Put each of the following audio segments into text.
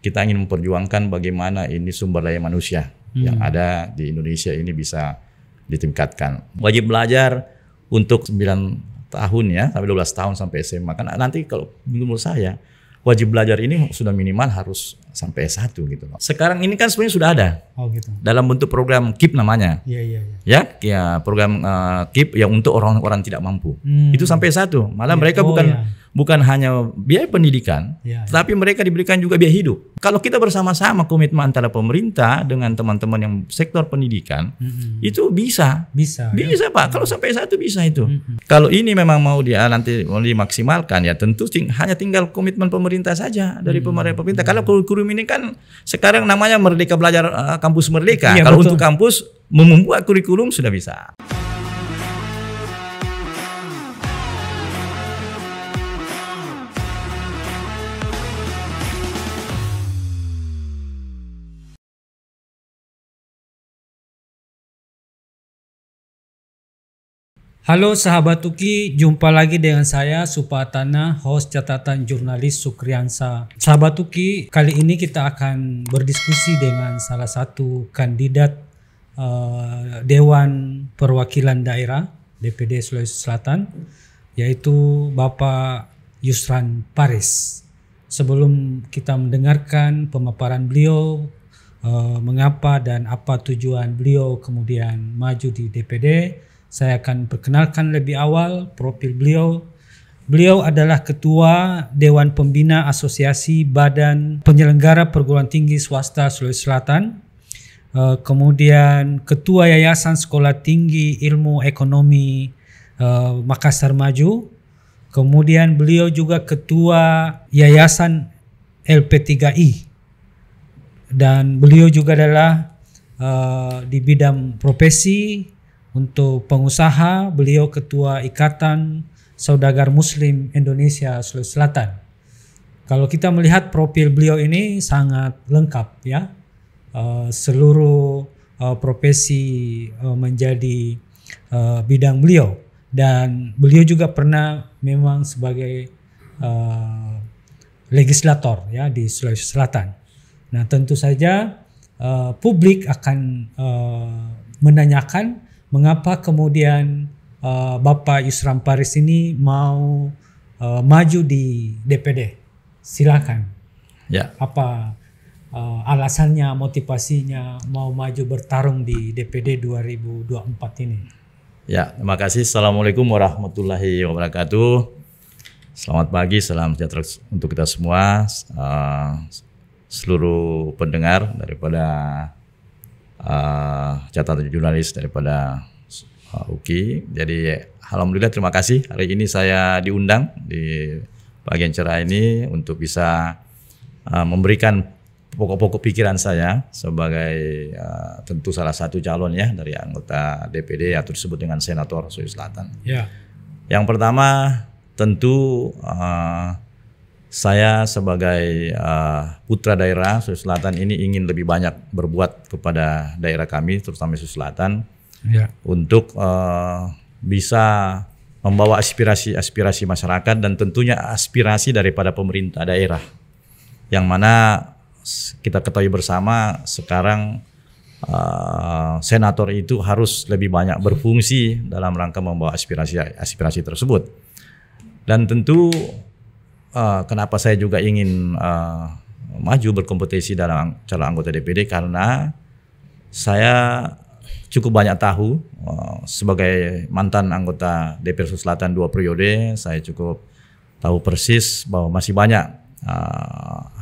kita ingin memperjuangkan bagaimana ini sumber daya manusia hmm. yang ada di Indonesia ini bisa ditingkatkan. Wajib belajar untuk 9 tahun ya, sampai 12 tahun sampai SMA. Karena nanti kalau menurut saya wajib belajar ini sudah minimal harus sampai S1 gitu loh. Sekarang ini kan sebenarnya sudah ada. Oh gitu. Dalam bentuk program KIP namanya. Iya iya iya. Ya, ya program uh, eh, KIP yang untuk orang-orang tidak mampu. Hmm. Itu sampai S1. Malah ya. mereka oh, bukan ya. bukan hanya biaya pendidikan, ya, ya. tapi mereka diberikan juga biaya hidup. Kalau kita bersama-sama komitmen antara pemerintah dengan teman-teman yang sektor pendidikan, hmm. itu bisa. Bisa. Ya. Bisa, ya? Pak. Hmm. Kalau sampai S1 bisa itu. Hmm. Kalau ini memang mau dia nanti mau dimaksimalkan ya tentu ting hanya tinggal komitmen pemerintah saja dari hmm. pemerintah. Kalau kurikulum kurikulum ini kan sekarang namanya Merdeka Belajar uh, Kampus Merdeka. Iya, Kalau betul. untuk kampus membuat kurikulum sudah bisa. Halo sahabat Tuki, jumpa lagi dengan saya Supatana, host catatan jurnalis Sukriansa. Sahabat Tuki, kali ini kita akan berdiskusi dengan salah satu kandidat uh, Dewan Perwakilan Daerah DPD Sulawesi Selatan, yaitu Bapak Yusran Paris. Sebelum kita mendengarkan pemaparan beliau, uh, mengapa dan apa tujuan beliau kemudian maju di DPD, saya akan perkenalkan lebih awal profil beliau. Beliau adalah Ketua Dewan Pembina Asosiasi Badan Penyelenggara Perguruan Tinggi Swasta Sulawesi Selatan. Eh, kemudian Ketua Yayasan Sekolah Tinggi Ilmu Ekonomi eh, Makassar Maju. Kemudian beliau juga Ketua Yayasan LP3I. Dan beliau juga adalah eh, di bidang profesi untuk pengusaha, beliau Ketua Ikatan Saudagar Muslim Indonesia Sulawesi Selatan. Kalau kita melihat profil beliau ini sangat lengkap ya. Uh, seluruh uh, profesi uh, menjadi uh, bidang beliau dan beliau juga pernah memang sebagai uh, legislator ya di Sulawesi Selatan. Nah tentu saja uh, publik akan uh, menanyakan mengapa kemudian uh, Bapak Yusram Paris ini mau uh, maju di DPD? Silakan. Ya. Apa uh, alasannya, motivasinya mau maju bertarung di DPD 2024 ini? Ya, terima kasih. Assalamualaikum warahmatullahi wabarakatuh. Selamat pagi, salam sejahtera untuk kita semua, uh, seluruh pendengar daripada uh, catatan jurnalis daripada uh, eh, UKI. Jadi alhamdulillah terima kasih hari ini saya diundang di bagian cerah ini untuk bisa uh, memberikan pokok-pokok pikiran saya sebagai uh, tentu salah satu calon ya dari anggota DPD atau disebut dengan senator Sulawesi Selatan. Ya. Yang pertama tentu uh, saya sebagai uh, putra daerah Sulawesi Selatan ini ingin lebih banyak berbuat kepada daerah kami, terutama Sulawesi Selatan, ya. untuk uh, bisa membawa aspirasi-aspirasi masyarakat dan tentunya aspirasi daripada pemerintah daerah, yang mana kita ketahui bersama sekarang uh, senator itu harus lebih banyak berfungsi dalam rangka membawa aspirasi-aspirasi tersebut, dan tentu Eh, kenapa saya juga ingin uh, maju berkompetisi dalam calon anggota DPD karena saya cukup banyak tahu uh, sebagai mantan anggota DPR Selatan dua periode saya cukup tahu persis bahwa masih banyak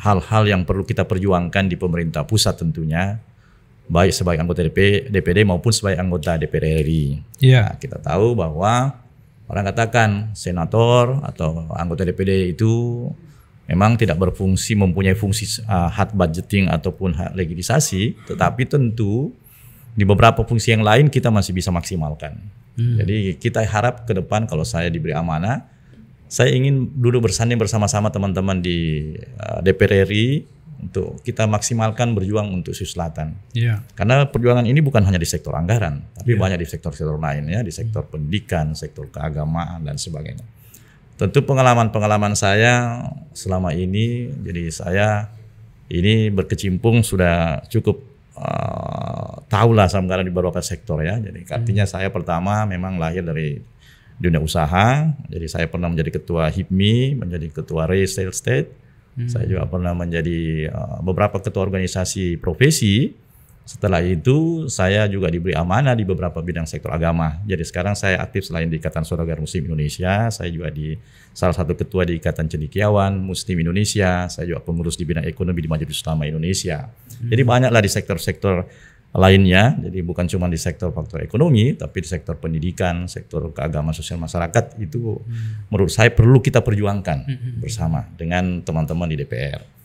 hal-hal uh, yang perlu kita perjuangkan di pemerintah pusat tentunya baik sebagai anggota DP, DPD maupun sebagai anggota DPR RI. Yeah. Nah, kita tahu bahwa orang katakan senator atau anggota DPD itu memang tidak berfungsi mempunyai fungsi uh, budgeting ataupun hak legislasi, tetapi tentu di beberapa fungsi yang lain kita masih bisa maksimalkan. Hmm. Jadi kita harap ke depan kalau saya diberi amanah, saya ingin duduk bersanding bersama-sama teman-teman di uh, ah, DPR RI untuk kita maksimalkan berjuang untuk Sulawesi Selatan. Yeah. Karena perjuangan ini bukan hanya di sektor anggaran, tapi yeah. banyak di sektor-sektor lain ya, di sektor hmm. pendidikan, sektor keagamaan dan sebagainya. Tentu pengalaman-pengalaman saya selama ini, jadi saya ini berkecimpung sudah cukup uh, lah sama di beberapa sektor ya. Jadi hmm. artinya hmm. saya pertama memang lahir dari dunia usaha, jadi saya pernah menjadi ketua HIPMI, menjadi ketua Real Estate Hmm. Saya juga pernah menjadi uh, beberapa ketua organisasi profesi. Setelah itu saya juga diberi amanah di beberapa bidang sektor agama. Jadi sekarang saya aktif selain di Ikatan Saudagar Muslim Indonesia, saya juga di salah satu ketua di Ikatan Cendikiawan Muslim Indonesia, saya juga pengurus di bidang ekonomi di Majelis Ulama Indonesia. Hmm. Jadi banyaklah di sektor-sektor lainnya. Jadi bukan cuma di sektor faktor ekonomi, tapi di sektor pendidikan, sektor keagamaan sosial masyarakat itu hmm. menurut saya perlu kita perjuangkan hmm. hmm, hmm. bersama dengan teman-teman di DPR.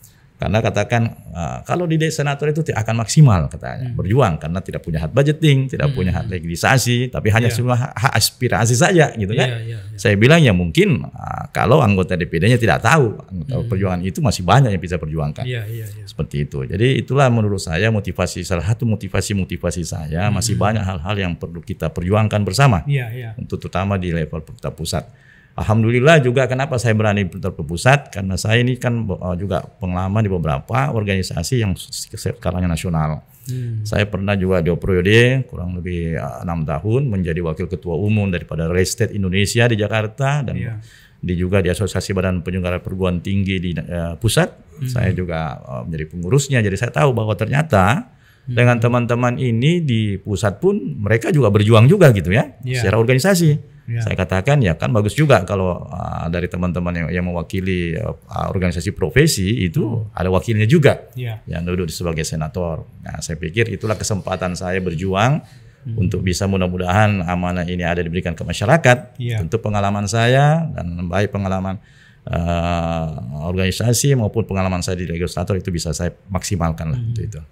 Karena katakan uh, kalau di desa senator itu tidak akan maksimal katanya hmm. berjuang karena tidak punya hak budgeting, tidak hmm. punya hak legislasi, tapi hanya yeah. Iya. hak aspirasi saja gitu kan. Yeah, yeah, yeah. Saya bilang ya mungkin uh, kalau anggota DPD-nya tidak tahu anggota hmm. perjuangan itu masih banyak yang bisa perjuangkan. Yeah, yeah, yeah. Seperti itu. Jadi itulah menurut saya motivasi salah satu motivasi-motivasi saya hmm. masih banyak hal-hal yang perlu kita perjuangkan bersama. Yeah, yeah. Untuk terutama di level pusat. Alhamdulillah juga kenapa saya berani ke pusat karena saya ini kan eh, juga pengalaman di beberapa organisasi yang skalanya nasional. Hmm. Saya pernah juga dua periode kurang lebih eh, enam tahun menjadi wakil ketua umum daripada Real Estate Indonesia di Jakarta dan yeah. di juga di Asosiasi Badan Penyelenggara Perguruan Tinggi di uh, pusat. Hmm. Saya juga uh, menjadi pengurusnya jadi saya tahu bahwa ternyata hmm. dengan teman-teman ini di pusat pun mereka juga berjuang juga gitu ya yeah. secara organisasi Ya. Saya katakan ya kan bagus juga kalau uh, dari teman-teman yang, yang mewakili uh, organisasi profesi itu hmm. ada wakilnya juga ya. yang duduk sebagai senator. Nah, saya pikir itulah kesempatan saya berjuang hmm. untuk bisa mudah-mudahan amanah ini ada diberikan ke masyarakat. Ya. untuk pengalaman saya dan baik pengalaman uh, organisasi maupun pengalaman saya di legislator itu bisa saya maksimalkan lah hmm. itu.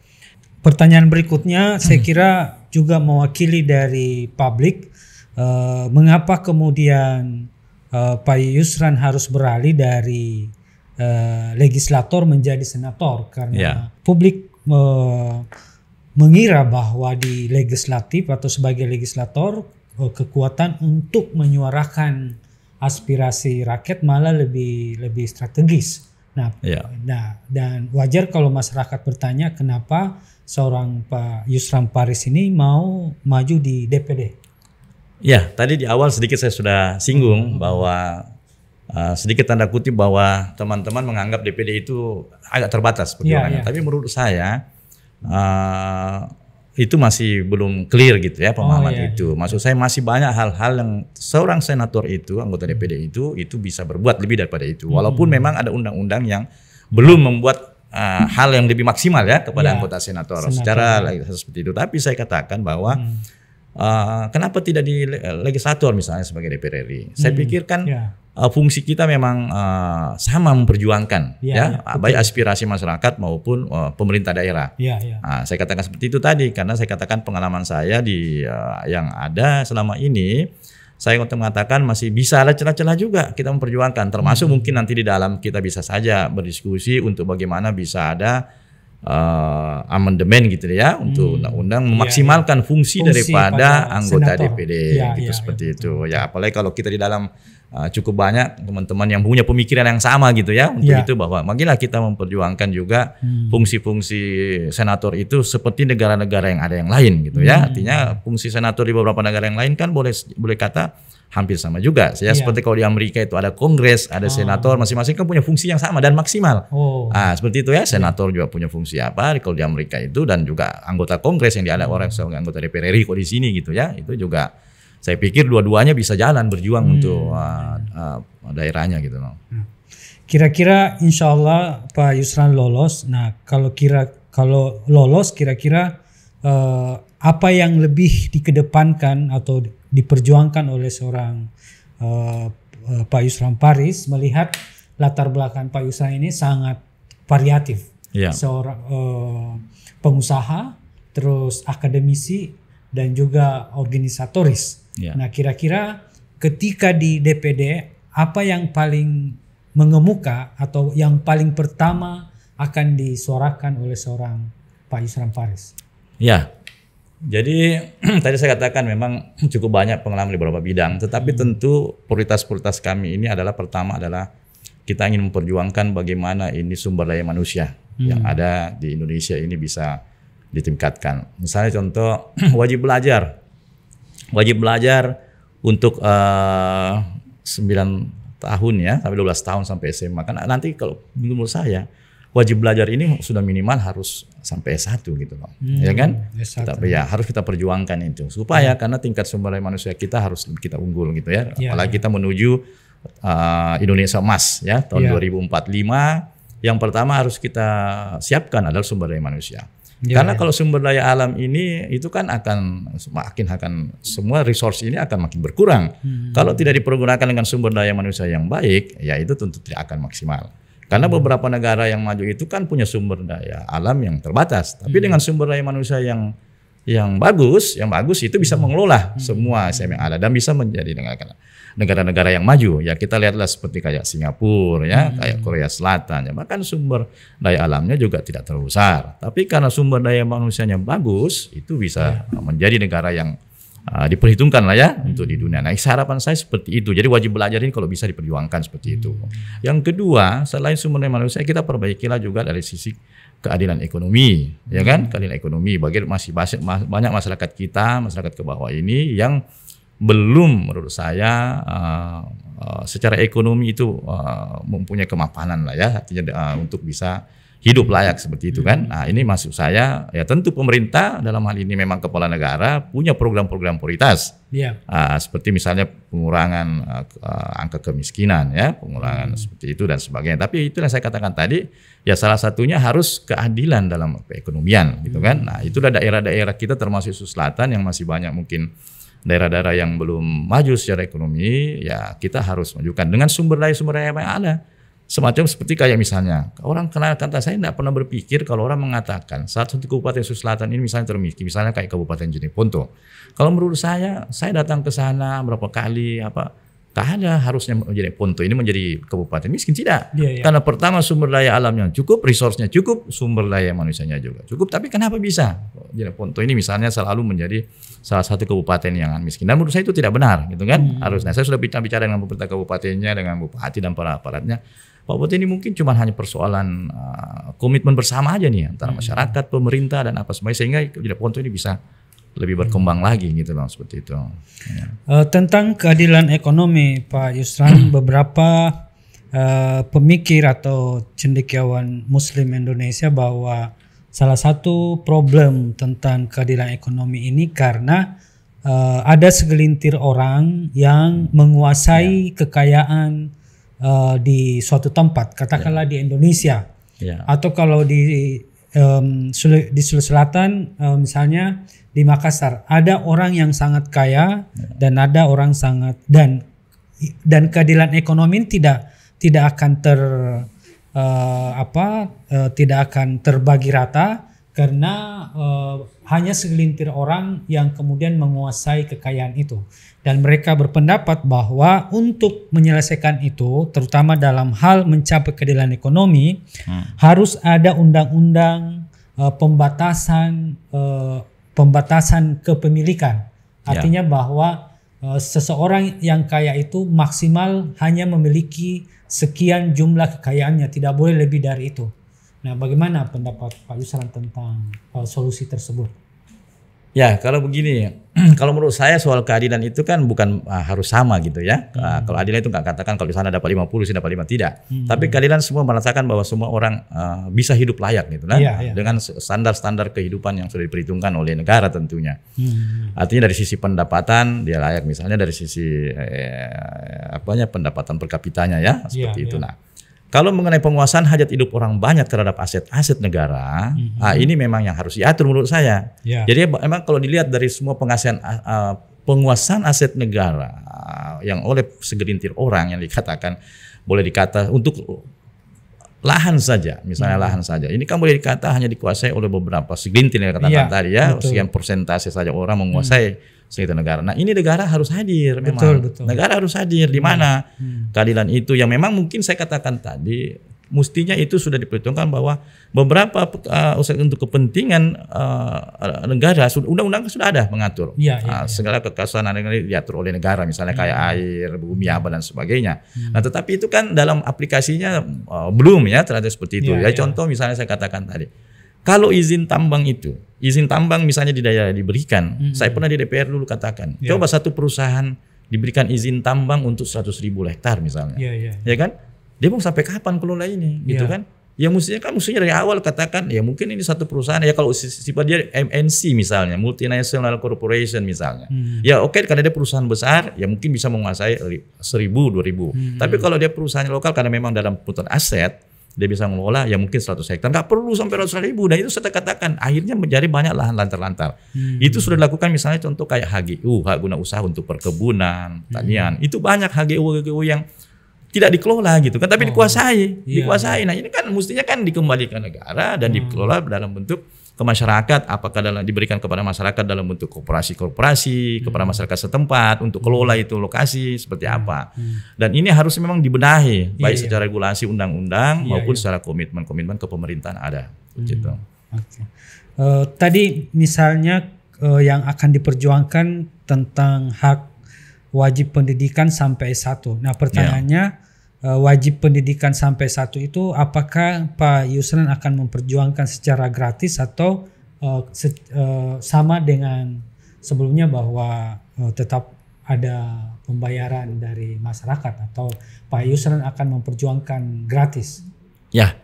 Pertanyaan berikutnya hmm. saya kira juga mewakili dari publik uh, mengapa kemudian uh, Pak Yusran harus beralih dari uh, legislator menjadi senator karena yeah. publik uh, mengira bahwa di legislatif atau sebagai legislator uh, kekuatan untuk menyuarakan aspirasi rakyat malah lebih lebih strategis. Nah, yeah. nah dan wajar kalau masyarakat bertanya kenapa seorang Pak Yusram Paris ini mau maju di DPD. Ya, tadi di awal sedikit saya sudah singgung hmm. bahwa uh, sedikit tanda kutip bahwa teman-teman menganggap DPD itu agak terbatas Ya, ya. Tapi menurut saya uh, itu masih belum clear gitu ya oh, pemahaman oh, iya, itu. Iya. Maksud saya masih banyak hal-hal yang seorang senator itu, anggota DPD hmm. itu, itu bisa berbuat lebih daripada itu. Hmm. Walaupun memang ada undang-undang yang belum membuat uh, hal yang lebih maksimal ya kepada ya, anggota senator, senator secara ya. seperti itu. Tapi saya katakan bahwa hmm Uh, kenapa tidak di legislator misalnya sebagai DPR RI? Saya hmm, uh, fungsi kita memang uh, sama memperjuangkan yeah, ya yeah, ya. ya, baik aspirasi masyarakat maupun uh, pemerintah daerah. Yeah, yeah. Nah, saya katakan seperti itu tadi karena saya katakan pengalaman saya di uh, yang ada selama ini saya untuk mengatakan masih bisa ada celah-celah juga kita memperjuangkan termasuk hmm. mungkin nanti di dalam kita bisa saja berdiskusi untuk bagaimana bisa ada uh, eh, amandemen gitu ya untuk hmm. undang-undang iya, memaksimalkan ya, ya. Fungsi, fungsi daripada anggota senator. DPD ya, gitu ya, seperti ya, itu. Ya apalagi kalau kita di dalam uh, cukup banyak teman-teman yang punya pemikiran yang sama gitu ya untuk yeah. itu bahwa makilah kita memperjuangkan juga hmm. fungsi-fungsi hmm. senator itu seperti negara-negara yang ada yang lain gitu ya hmm. artinya fungsi senator di beberapa negara yang lain kan boleh boleh kata hampir sama juga. Ya, iya. seperti kalau di Amerika itu ada kongres, ada oh. senator, masing-masing kan punya fungsi yang sama dan maksimal. Oh. Ah, seperti itu ya, iya. senator yeah. juga punya fungsi apa kalau di Amerika itu dan juga anggota kongres yang ada orang sebagai hmm. anggota DPR RI kalau di sini gitu ya, itu juga saya pikir dua-duanya bisa jalan berjuang hmm. untuk uh, uh, daerahnya gitu loh. Hmm. Kira-kira insya Allah Pak Yusran lolos. Nah kalau kira kalau lolos kira-kira uh, apa yang lebih dikedepankan atau diperjuangkan oleh seorang uh, uh Pak Yusran Paris melihat latar belakang Pak Yusran ini sangat variatif. Yeah. Seorang uh, pengusaha, terus akademisi dan juga organisatoris Yeah. Nah, kira-kira ketika di DPD apa yang paling mengemuka atau yang paling pertama akan disuarakan oleh seorang Pak Yusran Faris? Ya, jadi tadi saya katakan memang cukup banyak pengalaman di beberapa bidang, tetapi hmm. tentu prioritas-prioritas kami ini adalah pertama adalah kita ingin memperjuangkan bagaimana ini sumber daya manusia hmm. yang ada di Indonesia ini bisa ditingkatkan. Misalnya contoh wajib belajar wajib belajar untuk uh, eh, 9 tahun ya, sampai 12 tahun sampai SMA. Kan nanti kalau menurut saya wajib belajar ini sudah minimal harus sampai S1 gitu loh. Hmm, ya kan? S1. Tapi ya harus kita perjuangkan itu supaya hmm. karena tingkat sumber daya manusia kita harus kita unggul gitu ya. ya Apalagi ya. kita menuju uh, Indonesia emas ya tahun ya. 2045 yang pertama harus kita siapkan adalah sumber daya manusia. Yeah. Karena kalau sumber daya alam ini itu kan akan semakin akan semua resource ini akan makin berkurang. Hmm. Kalau tidak dipergunakan dengan sumber daya manusia yang baik, ya itu tentu tidak akan maksimal. Karena hmm. beberapa negara yang maju itu kan punya sumber daya alam yang terbatas, tapi hmm. dengan sumber daya manusia yang yang bagus, yang bagus itu bisa hmm. mengelola hmm. semua SM yang ada dan bisa menjadi negara negara-negara yang maju ya kita lihatlah seperti kayak Singapura ya hmm. kayak Korea Selatan ya bahkan sumber daya alamnya juga tidak terlalu besar tapi karena sumber daya manusianya bagus itu bisa ya. menjadi negara yang uh, diperhitungkan lah ya hmm. untuk di dunia. Nah, harapan saya seperti itu. Jadi wajib belajar ini kalau bisa diperjuangkan seperti itu. Hmm. Yang kedua, selain sumber daya manusia, kita perbaikilah juga dari sisi keadilan ekonomi, ya kan? Hmm. Keadilan ekonomi bagi masih banyak masyarakat kita, masyarakat ke bawah ini yang belum menurut saya uh, uh, secara ekonomi itu uh, mempunyai kemapanan lah ya artinya uh, untuk bisa hidup layak seperti itu kan. Hmm. Nah, ini maksud saya ya tentu pemerintah dalam hal ini memang kepala negara punya program-program prioritas. Yeah. Iya. Uh, seperti misalnya pengurangan uh, angka kemiskinan ya, pengurangan hmm. seperti itu dan sebagainya. Tapi itu yang saya katakan tadi ya salah satunya harus keadilan dalam perekonomian gitu kan. Hmm. Nah, itulah daerah-daerah kita termasuk Sulawesi Selatan yang masih banyak mungkin daerah-daerah yang belum maju secara ekonomi, ya kita harus majukan dengan sumber daya sumber daya yang ada. Semacam seperti kayak misalnya, orang kenal kata saya tidak pernah berpikir kalau orang mengatakan saat satu kabupaten Sulawesi Selatan ini misalnya termiskin, misalnya kayak kabupaten Jeneponto. Kalau menurut saya, saya datang ke sana berapa kali, apa Tak hanya harusnya menjadi Ponto ini menjadi kabupaten miskin tidak. Ya, ya. Karena pertama sumber daya alamnya cukup, resource-nya cukup, sumber daya manusianya juga cukup. Tapi kenapa bisa? Jadi Ponto ini misalnya selalu menjadi salah satu kabupaten yang miskin. Dan menurut saya itu tidak benar, gitu kan? Hmm. Harusnya saya sudah bicara dengan pemerintah kabupatennya, dengan bupati dan para aparatnya. Pak Bupati ini mungkin cuma hanya persoalan uh, komitmen bersama aja nih antara hmm. masyarakat, pemerintah dan apa semuanya sehingga Jadi Ponto ini bisa lebih berkembang hmm. lagi gitu bang seperti itu. Ya. Uh, tentang keadilan ekonomi Pak Yusran hmm. beberapa uh, pemikir atau cendekiawan Muslim Indonesia bahwa salah satu problem tentang keadilan ekonomi ini karena uh, ada segelintir orang yang hmm. menguasai ya. kekayaan uh, di suatu tempat katakanlah ya. di Indonesia ya. atau kalau di um, di Sulawesi Selatan um, misalnya di Makassar ada orang yang sangat kaya dan ada orang sangat dan dan keadilan ekonomi tidak tidak akan ter uh, apa uh, tidak akan terbagi rata karena uh, hanya segelintir orang yang kemudian menguasai kekayaan itu dan mereka berpendapat bahwa untuk menyelesaikan itu terutama dalam hal mencapai keadilan ekonomi hmm. harus ada undang-undang e, pembatasan e, pembatasan kepemilikan ya. artinya yeah. bahwa e, seseorang yang kaya itu maksimal hanya memiliki sekian jumlah kekayaannya tidak boleh lebih dari itu nah bagaimana pendapat Pak Yusran tentang e, solusi tersebut Ya, kalau begini, kalau menurut saya soal keadilan itu kan bukan uh, harus sama gitu ya. Hmm. Uh, kalau adilnya itu nggak katakan kalau di sana dapat 50, sini dapat 5, tidak. Hmm. Tapi keadilan semua merasakan bahwa semua orang uh, bisa hidup layak gitu kan. Ya, ya. Dengan standar-standar kehidupan yang sudah diperhitungkan oleh negara tentunya. Hmm. Artinya dari sisi pendapatan dia layak misalnya dari sisi eh, eh apanya pendapatan per kapitanya ya, seperti ya, itu. Ya. Nah, kalau mengenai penguasaan hajat hidup orang banyak terhadap aset-aset negara, mm-hmm. nah ini memang yang harus diatur menurut saya. Yeah. Jadi ya, emang kalau dilihat dari semua pengasian uh, ah, ah, penguasaan aset negara yang oleh segelintir orang yang dikatakan boleh dikata untuk lahan saja, misalnya hmm. lahan saja. Ini kan boleh dikata hanya dikuasai oleh beberapa segelintir yang katakan iya, ya, tadi ya, betul. sekian persentase saja orang menguasai hmm. sekitar negara. Nah, ini negara harus hadir memang. betul. Negara harus hadir di mana hmm. keadilan itu yang memang mungkin saya katakan tadi mestinya itu sudah diperhitungkan bahwa beberapa uh, untuk kepentingan uh, negara undang-undang sudah ada mengatur ya, ya, uh, ya. segala yang diatur oleh negara misalnya kayak hmm. air bumi apa dan sebagainya ya. nah tetapi itu kan dalam aplikasinya uh, belum ya terhadap seperti itu iya, ya, ya, ya contoh misalnya saya katakan tadi kalau izin tambang itu izin tambang misalnya di daerah diberikan ya. saya pernah di DPR dulu katakan ya. coba satu perusahaan diberikan izin tambang untuk 100 ribu hektar misalnya ya, ya. ya kan dia mau sampai kapan kelola ini gitu iya. kan ya mestinya kan mestinya dari awal katakan ya mungkin ini satu perusahaan ya kalau sifat dia MNC misalnya multinational corporation misalnya hmm. ya oke okay, karena dia perusahaan besar ya mungkin bisa menguasai seribu dua ribu hmm. tapi kalau dia perusahaan lokal karena memang dalam putaran aset dia bisa mengelola ya mungkin 100 hektar nggak perlu sampai ratus ribu dan nah, itu saya katakan akhirnya menjadi banyak lahan lantar-lantar hmm. itu sudah dilakukan misalnya contoh kayak HGU hak guna usaha untuk perkebunan tanian hmm. itu banyak HGU HGU yang tidak dikelola gitu kan tapi oh. dikuasai iya. dikuasai nah ini kan mestinya kan dikembalikan negara dan hmm. dikelola dalam bentuk ke masyarakat apakah dalam diberikan kepada masyarakat dalam bentuk korporasi-korporasi hmm. kepada masyarakat setempat untuk kelola hmm. itu lokasi seperti hmm. apa hmm. dan ini harus memang dibenahi iya, baik iya, secara regulasi undang-undang iya, maupun iya. secara komitmen-komitmen ke pemerintahan ada hmm. gitu okay. uh, eh, tadi misalnya uh, yang akan diperjuangkan tentang hak wajib pendidikan sampai S1. Nah, pertanyaannya yeah. Ya. wajib pendidikan sampai S1 itu apakah Pak Yusran akan memperjuangkan secara gratis atau uh, eh, se uh, eh, sama dengan sebelumnya bahwa uh, tetap ada pembayaran dari masyarakat atau Pak Yusran akan memperjuangkan gratis? Ya,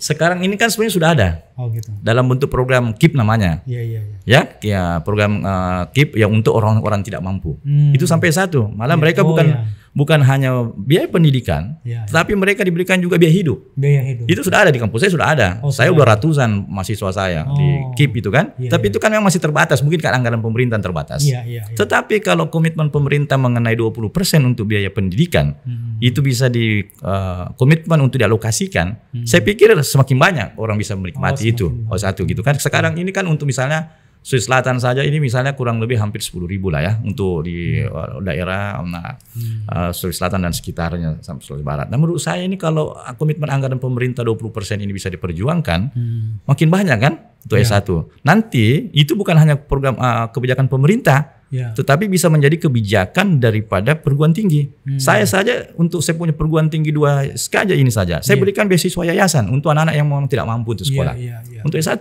sekarang ini kan sebenarnya sudah ada. Oh gitu. Dalam bentuk program KIP namanya. Iya iya iya. Ya, ya program uh, eh, KIP yang untuk orang-orang tidak mampu. Hmm. Itu sampai satu. Malah ya. mereka oh, bukan ya bukan hanya biaya pendidikan, ya, ya. tapi mereka diberikan juga biaya hidup. Biaya hidup. Itu sudah ada di kampus saya sudah ada. Oh, saya sudah ratusan mahasiswa saya oh. di KIP itu kan. Ya, tapi ya. itu kan memang masih terbatas, mungkin karena anggaran pemerintah terbatas. Ya, ya, ya. Tetapi kalau komitmen pemerintah mengenai 20% untuk biaya pendidikan, hmm. itu bisa di uh, komitmen untuk dialokasikan. Hmm. Saya pikir semakin banyak orang bisa menikmati oh, itu. Oh, banyak. Oh, satu gitu kan. Sekarang ini kan untuk misalnya Sulawesi Selatan saja ini misalnya kurang lebih hampir 10 ribu lah ya untuk di hmm. Uh, daerah nah, hmm. uh, Sulawesi Selatan dan sekitarnya sampai Sulawesi Barat. Nah menurut saya ini kalau komitmen anggaran pemerintah 20% ini bisa diperjuangkan, hmm. makin banyak kan untuk ya. S1. Nanti itu bukan hanya program uh, kebijakan pemerintah, Ya. tetapi bisa menjadi kebijakan daripada perguruan tinggi. Hmm. Saya saja untuk saya punya perguruan tinggi dua sekaja ini saja, saya ya. berikan beasiswa yayasan untuk anak-anak yang memang tidak mampu untuk ya, sekolah. Ya, ya, ya. Untuk S1,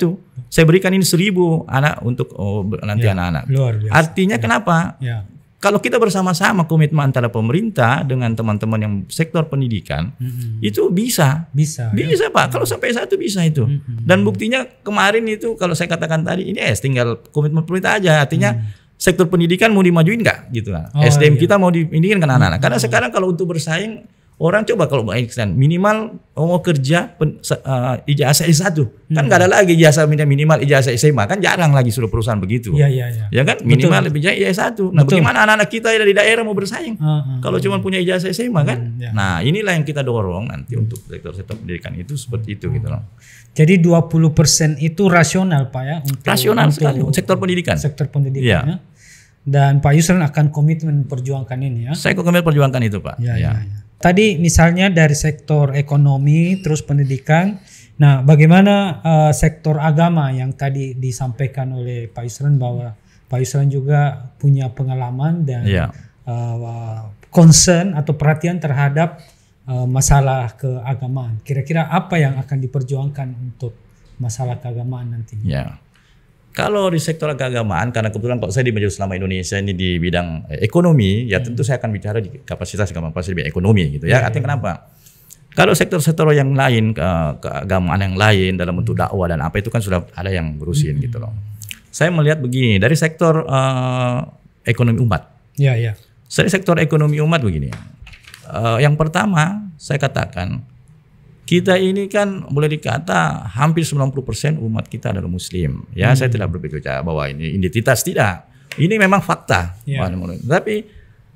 saya berikan ini seribu anak untuk oh, nanti ya, anak-anak. Ya. Artinya ya. kenapa? Ya. Kalau kita bersama-sama komitmen antara pemerintah dengan teman-teman yang sektor pendidikan, hmm itu bisa, bisa, ya. bisa ya? pak. Kalau hmm. sampai satu bisa itu. hmm Dan buktinya kemarin itu kalau saya katakan tadi ini es tinggal komitmen pemerintah aja. Artinya hmm sektor pendidikan mau dimajuin nggak gitu lah. Oh, SDM iya. kita mau dimajuin kan anak-anak. Nah. Karena hmm. sekarang kalau untuk bersaing Orang coba kalau Bang extend minimal mau kerja pen, uh, ijazah S1 kan hmm. nggak ada lagi ijazah minimal ijazah SMA kan jarang lagi suruh perusahaan begitu. Iya iya iya. Ya kan minimal lebih banyak S1. Nah, Betul. bagaimana anak-anak kita dari daerah mau bersaing uh, uh, kalau uh, ah. cuma punya ijazah SMA kan? Hmm, ya. Nah, inilah yang kita dorong nanti hmm. untuk sektor-sektor pendidikan itu seperti itu gitu loh. Jadi 20% itu rasional Pak ya untuk rasional untuk sekali sektor pendidikan. Sektor pendidikan ya. ya. Dan Pak Yusran akan komitmen perjuangkan ini ya. Saya komitmen perjuangkan itu Pak. Ya, ya. Iya. ya, ya tadi misalnya dari sektor ekonomi terus pendidikan nah bagaimana uh, sektor agama yang tadi disampaikan oleh Pak Yusran bahwa Pak Yusran juga punya pengalaman dan yeah. Iya. uh, concern atau perhatian terhadap uh, masalah keagamaan kira-kira apa yang akan diperjuangkan untuk masalah keagamaan nantinya yeah. Kalau di sektor keagamaan, karena kebetulan kalau saya di Majelis Ulama Indonesia ini di bidang eh, ekonomi, ya hmm. tentu saya akan bicara di kapasitas kapasitas di ekonomi gitu ya. ya Artinya ya. kenapa? Kalau sektor-sektor yang lain, ke keagamaan yang lain dalam bentuk hmm. dakwah dan apa itu kan sudah ada yang berusin hmm. gitu loh. Saya melihat begini dari sektor uh, ekonomi umat. Ya, ya. Dari sektor ekonomi umat begini. Uh, yang pertama saya katakan kita ini kan boleh dikata hampir 90% umat kita adalah muslim. Ya, hmm. saya tidak berbicara bahwa ini identitas tidak. Ini memang fakta. Yeah. Ya. Tapi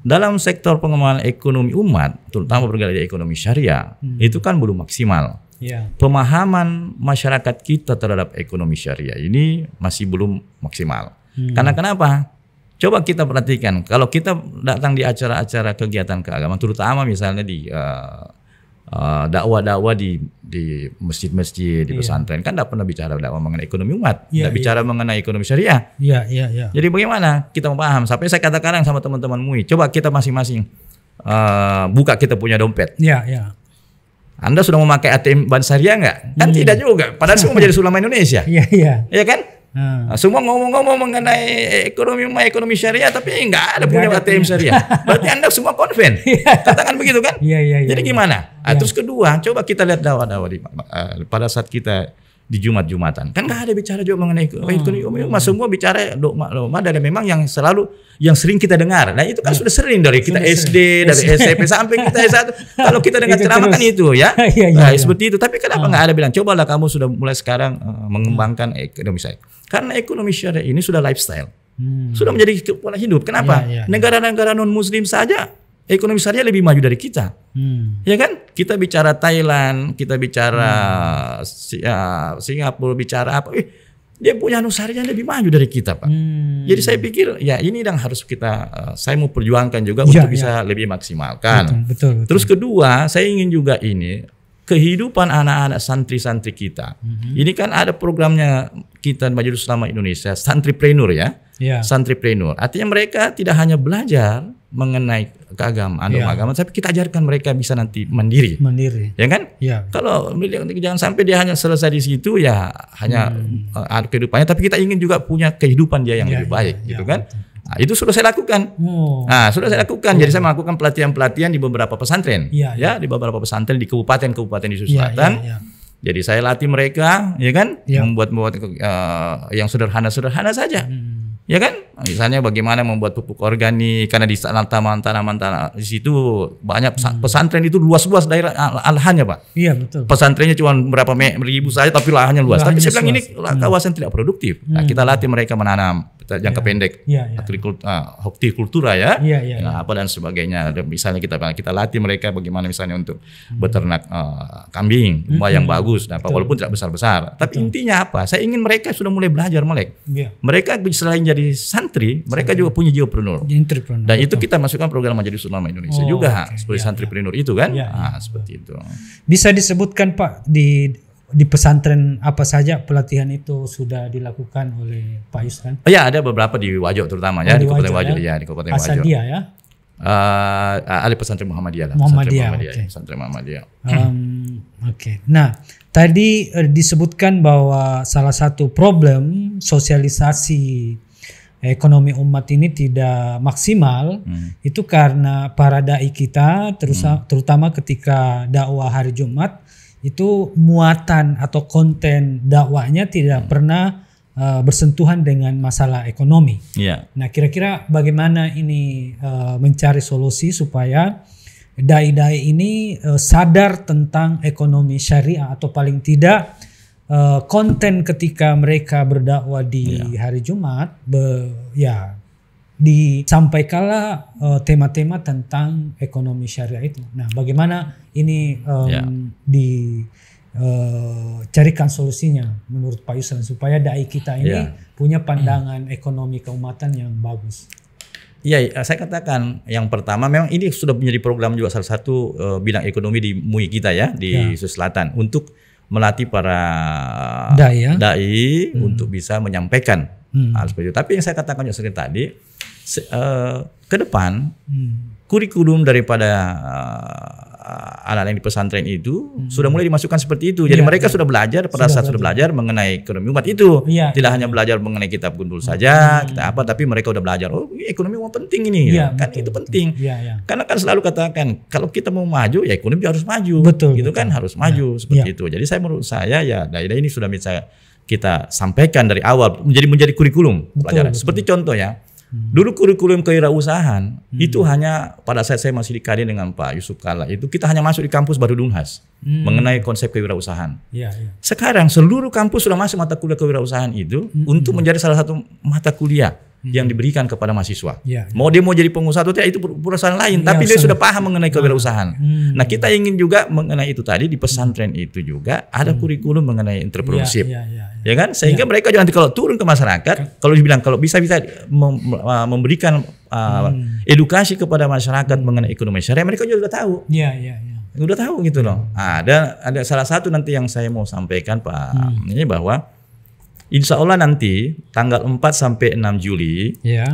dalam sektor pengembangan ekonomi umat, terutama bergerak di ekonomi syariah, hmm. itu kan belum maksimal. Yeah. Pemahaman masyarakat kita terhadap ekonomi syariah ini masih belum maksimal. Hmm. Karena kenapa? Coba kita perhatikan kalau kita datang di acara-acara kegiatan keagamaan, terutama misalnya di uh, Uh, dakwah-dakwah di di masjid-masjid di iya. pesantren kan tidak pernah bicara dakwah mengenai ekonomi umat, tidak iya, yeah. bicara mengenai ekonomi syariah. Iya, iya, iya. Jadi bagaimana kita memaham? Sampai saya katakan sama teman-teman MUI, coba kita masing-masing uh, buka kita punya dompet. Iya, iya. Anda sudah memakai ATM Bank Syariah nggak? Kan hmm. tidak juga. Padahal semua menjadi sulama Indonesia. Iya, iya. Iya kan? Hmm. Nah, semua ngomong-ngomong mengenai ekonomi ekonomi syariah, tapi nggak ada punya ATM syariah. Berarti anda semua konven, iya. katakan begitu kan? Iya iya. Ya, Jadi iya. gimana? Nah, iya. Terus kedua, coba kita lihat dakwah-dakwah uh, pada saat kita di Jumat Jumatan. Kan nggak ada bicara juga mengenai itu. hmm. Mas semua bicara dogma dogma dan memang yang selalu yang sering kita dengar. Nah itu kan hmm. sudah sering dari kita sudah SD sering. dari SMP sampai kita S1. Kalau kita dengar ceramah kan itu ya. ya, ya nah, ya. seperti itu. Tapi kenapa ah. nggak hmm. ada bilang cobalah kamu sudah mulai sekarang uh, mengembangkan ekonomi saya. Karena ekonomi syariah ini sudah lifestyle. Hmm. Sudah menjadi pola hidup. Kenapa? Iya, iya, iya. Negara-negara non muslim saja ekonomi syariah lebih maju dari kita. Hmm. Ya kan? Kita bicara Thailand, kita bicara hmm. Ya, Singapura, bicara apa? Eh, dia punya nusarinya lebih maju dari kita, Pak. Hmm. Jadi saya pikir ya ini yang harus kita eh, saya mau perjuangkan juga ya, untuk ya. bisa lebih maksimalkan. Betul, betul, betul. Terus kedua, saya ingin juga ini kehidupan anak-anak santri-santri kita. hmm Ini kan ada programnya kita Majelis Ulama Indonesia, santripreneur ya. ya. Santripreneur. Artinya mereka tidak hanya belajar, mengenai keagamaan, yeah. Iya. agama, tapi kita ajarkan mereka bisa nanti mandiri. Mandiri. Ya kan? Yeah. Kalau jangan sampai dia hanya selesai di situ ya hanya hmm. uh, kehidupannya, tapi kita ingin juga punya kehidupan dia yang yeah, lebih baik, yeah, gitu yeah, kan? Betul. Nah, itu sudah saya lakukan. Oh. Nah, sudah saya lakukan. Oh. Jadi saya melakukan pelatihan-pelatihan di beberapa pesantren, ya, ya. ya di beberapa pesantren di kabupaten-kabupaten di Sulawesi ya, Selatan. Ya, ya. Jadi saya latih mereka, ya kan, ya. membuat membuat uh, eh, yang sederhana-sederhana saja. Hmm ya kan? Misalnya bagaimana membuat pupuk organik karena di tanaman tanaman di situ banyak pesan, hmm. pesantren itu luas-luas daerah lahannya pak. Iya betul. Pesantrennya cuma berapa ribu saja tapi lahannya luas. Lahannya tapi saya bilang ini hmm. kawasan hmm. tidak produktif. Nah, hmm. kita latih mereka menanam jangka yeah. pendek, yeah, iya, iya. yeah. agrikultura, ya, yeah, iya, yeah, yeah. apa dan sebagainya. Dan misalnya kita kita latih mereka bagaimana misalnya untuk hmm. beternak uh, kambing, hmm. yang hmm. bagus, dan nah, apa, walaupun tidak besar besar. Tapi Betul. intinya apa? Saya ingin mereka sudah mulai belajar melek. Yeah. Mereka selain jadi santri, mereka santri. juga punya jiwa Entrepreneur. Dan itu kita masukkan program menjadi sunnah Indonesia oh, juga okay. seperti yeah, santripreneur yeah. itu kan, yeah, nah, yeah. seperti itu. Bisa disebutkan Pak di di pesantren apa saja pelatihan itu sudah dilakukan oleh Pak Yusran? Oh ya ada beberapa di Wajo terutama ya, oh, ya di, Kabupaten Wajo, Wajo ya. ya di Kabupaten Wajo. dia ya. Uh, eh, ada pesantren Muhammadiyah lah. Muhammadiyah. Pesantren Muhammadiyah. Okay. Muhammadiyah. Um, Oke. Okay. Nah tadi uh, disebutkan bahwa salah satu problem sosialisasi ekonomi umat ini tidak maksimal hmm. itu karena para dai kita terus hmm. terutama ketika dakwah hari Jumat itu muatan atau konten dakwahnya tidak hmm. pernah uh, bersentuhan dengan masalah ekonomi. Yeah. Nah, kira-kira bagaimana ini uh, mencari solusi supaya dai-dai ini uh, sadar tentang ekonomi syariah atau paling tidak uh, konten ketika mereka berdakwah di yeah. hari Jumat, be, ya disampaikanlah eh, tema-tema uh, tentang ekonomi syariah itu. Nah, bagaimana ini um, yeah. dicarikan eh, uh, solusinya menurut Pak Yusran supaya dai kita ini yeah. punya pandangan mm. ekonomi keumatan yang bagus. Iya, saya katakan yang pertama memang ini sudah menjadi program juga salah satu uh, bidang ekonomi di MUI kita ya di ya. Sulawesi Selatan untuk melatih para dai, ya. dai hmm. untuk bisa menyampaikan hmm. hal seperti itu. Tapi yang saya katakan juga sering tadi, uh, ke depan hmm. kurikulum daripada uh, anak-anak di pesantren itu hmm. sudah mulai dimasukkan seperti itu. Jadi ya, mereka ya. sudah belajar pada sudah saat sudah belajar mengenai ekonomi umat itu. Ya. Tidak hanya belajar mengenai kitab gundul hmm. saja, hmm. kita apa tapi mereka sudah belajar oh ekonomi umat penting ini. Ya, kan betul, itu penting. Betul. Ya, ya. Karena kan selalu katakan kalau kita mau maju ya ekonomi harus maju. Betul, gitu betul. kan harus maju ya. seperti ya. itu. Jadi saya menurut saya ya daerah ini sudah bisa kita sampaikan dari awal menjadi menjadi kurikulum betul, pelajaran. Betul. Seperti contoh ya Hmm. Dulu kurikulum kewirausahaan hmm. itu hanya pada saat saya masih di dengan Pak Yusuf Kala itu kita hanya masuk di kampus baru Dunhas hmm. mengenai konsep kewirausahaan. Ya, ya. Sekarang seluruh kampus sudah masuk mata kuliah kewirausahaan itu hmm. untuk menjadi salah satu mata kuliah Hmm. yang diberikan kepada mahasiswa. Ya, ya. Mau dia mau jadi pengusaha atau tidak itu perusahaan lain, ya, tapi usaha. dia sudah paham mengenai kewirausahaan. Hmm. Nah, kita ingin juga mengenai itu tadi di pesantren itu juga ada hmm. kurikulum mengenai entrepreneurship. Ya, ya, ya, ya. ya kan? Sehingga ya. mereka nanti kalau turun ke masyarakat, kalau dibilang kalau bisa bisa mem memberikan uh, hmm. edukasi kepada masyarakat hmm. mengenai ekonomi syariah, mereka juga sudah tahu. Iya, iya, iya udah tahu gitu loh. Hmm. ada ada salah satu nanti yang saya mau sampaikan Pak hmm. ini bahwa Insya Allah nanti tanggal 4 sampai 6 Juli, yeah.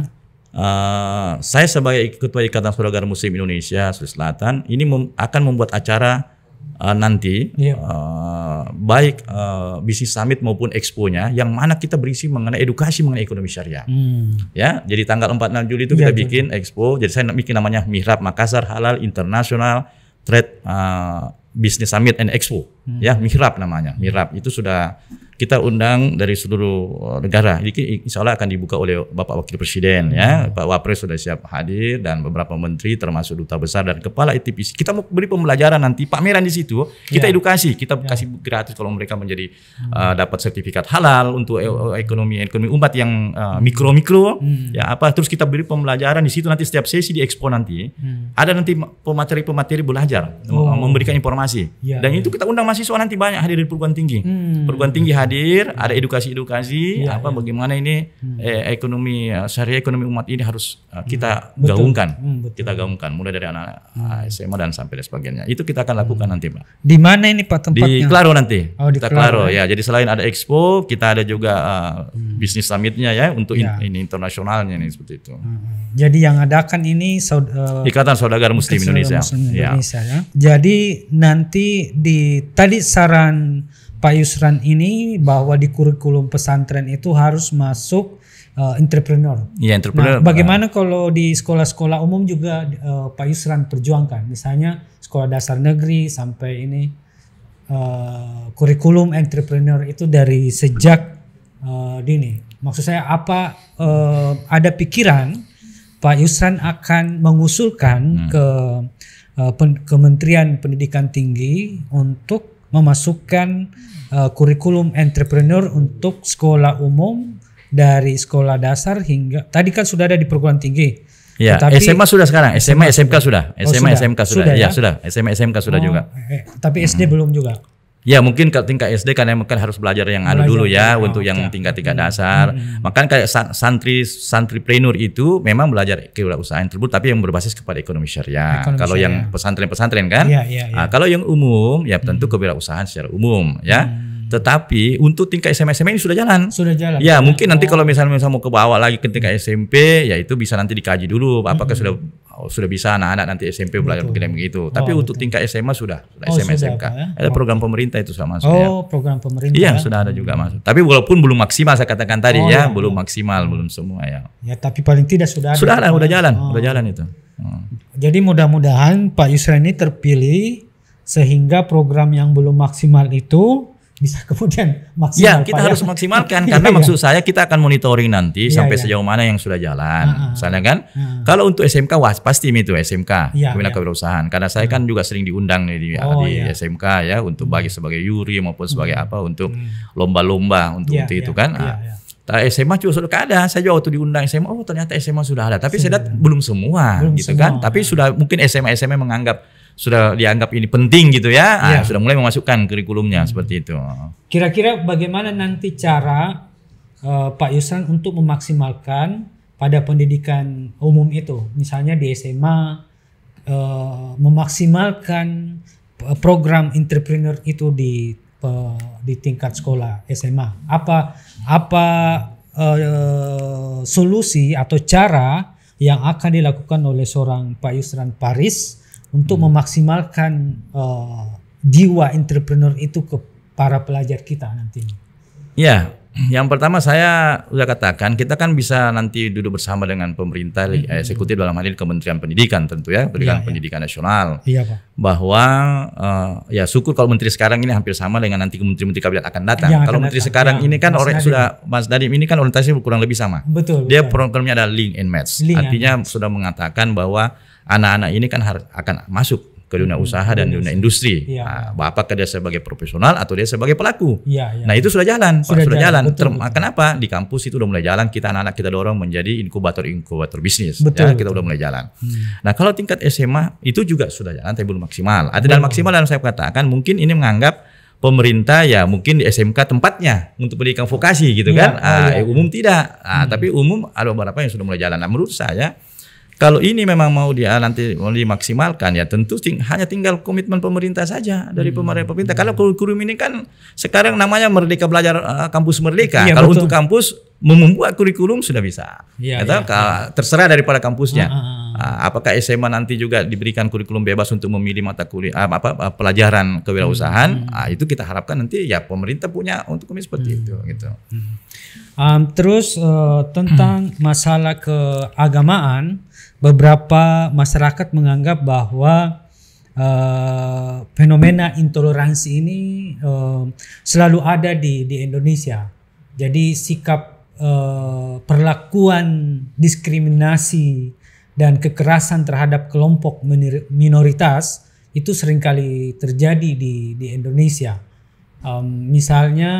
Ya. uh, saya sebagai Ketua Ikatan Saudagar Muslim Indonesia Sulawesi Selatan ini mem akan membuat acara uh, nanti, yeah. Ya. uh, baik uh, bisnis summit maupun exponya, yang mana kita berisi mengenai edukasi mengenai ekonomi syariah. Hmm. Ya, jadi tanggal 4 6 Juli itu yeah, kita ya, bikin expo. Jadi saya bikin namanya Mihrab Makassar Halal International Trade uh, Business Summit and Expo hmm. ya mihrab namanya mihrab itu sudah kita undang dari seluruh uh, negara jadi insya Allah akan dibuka oleh Bapak Wakil Presiden ya. hmm. ya Pak Wapres sudah siap hadir dan beberapa menteri termasuk duta besar dan kepala ITPC kita mau beri pembelajaran nanti pameran di situ kita yeah. edukasi kita yeah. kasih gratis kalau mereka menjadi hmm. uh, dapat sertifikat halal untuk e, e, ekonomi ekonomi umat yang uh, mikro mikro hmm. ya apa terus kita beri pembelajaran di situ nanti setiap sesi di expo nanti hmm. ada nanti pemateri pemateri belajar oh. memberikan informasi yeah, dan yeah. itu kita undang masih mahasiswa nanti banyak hadir di perguruan tinggi. Hmm. Perguruan tinggi hadir, ada edukasi-edukasi ya, apa ya. bagaimana ini hmm. eh, ekonomi eh, syariah ekonomi umat ini harus eh, hmm. kita hmm. gaungkan. Betul. Hmm, Kita gaungkan mulai dari anak hmm. eh, SMA dan sampai dan sebagainya. Itu kita akan lakukan hmm. nanti, Pak. Di mana ini Pak tempatnya? Di Klaro nanti. Oh, di kita Klaro. Ya. ya. Jadi selain ada expo, kita ada juga uh, hmm. bisnis summitnya ya untuk ya. ini internasionalnya nih seperti itu. Hmm. hmm. Jadi yang ada kan ini saud Ikatan Saudagar Muslim Indonesia. Muslim ya. Indonesia ya. ya. Jadi nanti di tadi saran Pak Yusran ini bahwa di kurikulum pesantren itu harus masuk uh, entrepreneur. Iya, entrepreneur. Nah, bagaimana kalau di sekolah-sekolah umum juga uh, Pak Yusran perjuangkan? Misalnya sekolah dasar negeri sampai ini uh, kurikulum entrepreneur itu dari sejak uh, dini. Maksud saya apa uh, ada pikiran Pak Yusran akan mengusulkan hmm. ke Eh, pen Kementerian Pendidikan Tinggi untuk memasukkan uh, kurikulum entrepreneur untuk sekolah umum dari sekolah dasar hingga tadi kan sudah ada di perguruan tinggi. Ya, tetapi, SMA sudah sekarang, SMA, SMA SMK sudah, SMA oh, sudah. SMK sudah, sudah ya? ya sudah, SMA SMK sudah oh, juga. Eh, eh tapi SD hmm. belum juga. Ya mungkin kalau tingkat SD karena mungkin harus belajar yang belajar, ada dulu ya oh, untuk yang tingkat-tingkat hmm, dasar. Hmm. hmm. Makanya kayak santri santri santripreneur itu memang belajar kewirausahaan tersebut tapi yang berbasis kepada ekonomi syariah. Ekonomi kalau syariah. yang pesantren-pesantren kan, ya, ya, ya. Nah, kalau yang umum ya tentu hmm. kewirausahaan secara umum ya. Hmm tetapi untuk tingkat SMA SMA ini sudah jalan. Sudah jalan. Ya, ya. mungkin oh. nanti kalau misalnya, misalnya mau ke bawah lagi ke tingkat SMP, ya itu bisa nanti dikaji dulu apakah -hmm. sudah Oh, sudah bisa anak-anak nanti SMP belajar begini begitu. itu. Oh, Tapi betul. untuk tingkat SMA sudah, sudah oh, SMA SMK. ya? Ada program pemerintah itu sama masuk Oh, ya. program pemerintah. Iya, ya. sudah ada juga masuk. Tapi walaupun belum maksimal saya katakan tadi oh, ya, ya, ya, belum maksimal, belum semua ya. Ya, tapi paling tidak sudah ada. Sudah ada, sudah jalan, oh. sudah jalan itu. Oh. Jadi mudah-mudahan Pak Yusra ini terpilih sehingga program yang belum maksimal itu bisa kemudian maksimal. Ya, kita ya. harus ya. maksimalkan iya, karena ya, ya. maksud saya kita akan monitoring nanti ya, sampai ya. sejauh mana yang sudah jalan. Uh ah, -huh. Ah, Misalnya kan, uh ah. -huh. kalau untuk SMK wah pasti itu SMK, Pembina ya. Kewirausahaan. Iya. Karena saya kan juga sering diundang di, oh, di ya. SMK ya untuk hmm. bagi sebagai yuri maupun sebagai hmm. apa untuk hmm. lomba-lomba hmm. untuk ya, itu ya, kan. Ya, ya. Nah, SMA juga sudah ada. Saya juga waktu diundang SMA, oh ternyata SMA sudah ada. Tapi sudah. saya lihat belum semua belum gitu semua. kan. Tapi sudah mungkin SMA SMA menganggap sudah dianggap ini penting gitu ya, ya. Ah, iya. sudah mulai memasukkan kurikulumnya hmm. seperti itu. Kira-kira bagaimana nanti cara uh, Pak Yusran untuk memaksimalkan pada pendidikan umum itu, misalnya di SMA uh, eh, memaksimalkan eh, program entrepreneur itu di uh, di tingkat sekolah SMA. Apa apa uh, solusi atau cara yang akan dilakukan oleh seorang Pak Yusran Paris untuk hmm. memaksimalkan uh, jiwa entrepreneur itu ke para pelajar kita nanti. Ya, yang pertama saya sudah katakan kita kan bisa nanti duduk bersama dengan pemerintah -hmm. eksekutif dalam hal ini Kementerian Pendidikan tentu ya, Kementerian ya, ya, Pendidikan Nasional. Iya, Pak. Bahwa uh, ya syukur kalau menteri sekarang ini hampir sama dengan nanti menteri-menteri kabinet akan datang. Yang kalau akan menteri datang. sekarang ya, ini kan orang sudah Mas Dadim ini kan orientasinya kurang lebih sama. Betul. Dia betul. programnya ada link and match. Link Artinya and sudah mengatakan bahwa anak-anak ini kan akan masuk ke dunia hmm. usaha dan dunia industri. Ya. Nah, bapak kerja sebagai profesional atau dia sebagai pelaku. Ya, ya. Nah itu sudah jalan, sudah, sudah jalan. jalan. Betul, betul. Kenapa di kampus itu sudah mulai jalan? Kita anak-anak kita dorong menjadi inkubator inkubator bisnis. Ya, betul, ya, kita betul. udah mulai jalan. Hmm. Nah kalau tingkat SMA itu juga sudah jalan, tapi belum maksimal. Ada dalam maksimal dan saya katakan mungkin ini menganggap pemerintah ya mungkin di SMK tempatnya untuk pendidikan vokasi gitu iya. kan? Oh, iya. ah, ya, kan. Ya, ah, Umum tidak. Ah, hmm. Tapi umum ada beberapa yang sudah mulai jalan. Nah menurut saya kalau ini memang mau dia nanti mau dimaksimalkan ya tentu ting hanya tinggal komitmen pemerintah saja dari pemerintah hmm. pemerintah. Kalau kurikulum ini kan sekarang namanya Merdeka Belajar uh, Kampus Merdeka. Iya, kalau betul. untuk kampus membuat kurikulum sudah bisa. Iya, Atau gitu, iya. terserah daripada kampusnya. Uh, uh, uh. Apakah SMA nanti juga diberikan kurikulum bebas untuk memilih mata kuliah ah, apa pelajaran kewirausahaan? Hmm. Uh, itu kita harapkan nanti ya pemerintah punya untuk kami seperti hmm. itu gitu. Hmm. Um, terus uh, tentang masalah keagamaan beberapa masyarakat menganggap bahwa uh, fenomena intoleransi ini uh, selalu ada di di Indonesia. Jadi sikap uh, perlakuan diskriminasi dan kekerasan terhadap kelompok minoritas itu seringkali terjadi di di Indonesia. Um, misalnya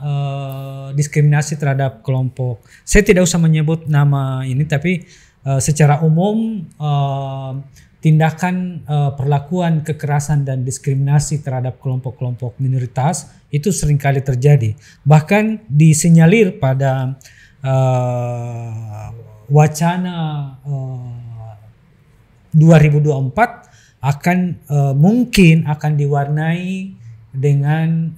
uh, diskriminasi terhadap kelompok, saya tidak usah menyebut nama ini, tapi Eh, secara umum eh, tindakan eh, perlakuan kekerasan dan diskriminasi terhadap kelompok-kelompok minoritas itu seringkali terjadi. Bahkan disinyalir pada wacana 2024 akan mungkin akan diwarnai dengan